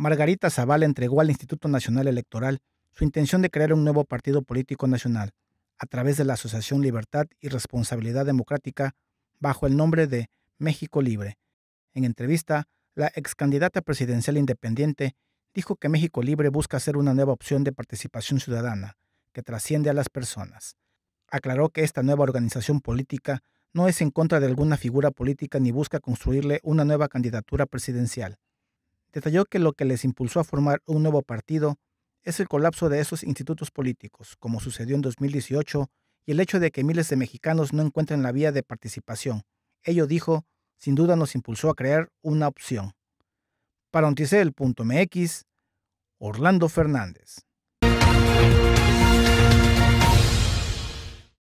Margarita Zavala entregó al Instituto Nacional Electoral su intención de crear un nuevo partido político nacional a través de la Asociación Libertad y Responsabilidad Democrática bajo el nombre de México Libre. En entrevista, la ex candidata presidencial independiente dijo que México Libre busca ser una nueva opción de participación ciudadana que trasciende a las personas. Aclaró que esta nueva organización política no es en contra de alguna figura política ni busca construirle una nueva candidatura presidencial. Detalló que lo que les impulsó a formar un nuevo partido es el colapso de esos institutos políticos, como sucedió en 2018, y el hecho de que miles de mexicanos no encuentren la vía de participación. Ello dijo, sin duda nos impulsó a crear una opción. Para Onticel.mx, Orlando Fernández.